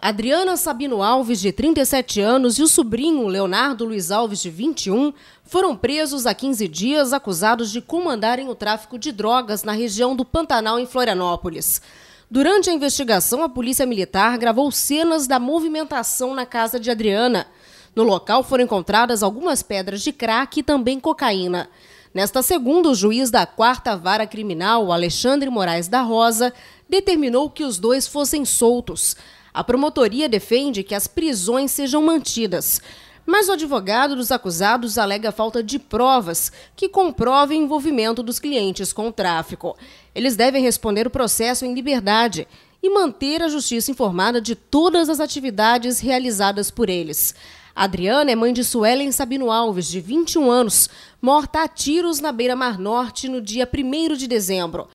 Adriana Sabino Alves, de 37 anos, e o sobrinho Leonardo Luiz Alves, de 21, foram presos há 15 dias acusados de comandarem o tráfico de drogas na região do Pantanal, em Florianópolis. Durante a investigação, a Polícia Militar gravou cenas da movimentação na casa de Adriana. No local foram encontradas algumas pedras de crack e também cocaína. Nesta segunda, o juiz da quarta vara criminal, Alexandre Moraes da Rosa, determinou que os dois fossem soltos. A promotoria defende que as prisões sejam mantidas. Mas o advogado dos acusados alega falta de provas que comprovem o envolvimento dos clientes com o tráfico. Eles devem responder o processo em liberdade e manter a justiça informada de todas as atividades realizadas por eles. Adriana é mãe de Suelen Sabino Alves, de 21 anos, morta a tiros na beira-mar norte no dia 1 de dezembro.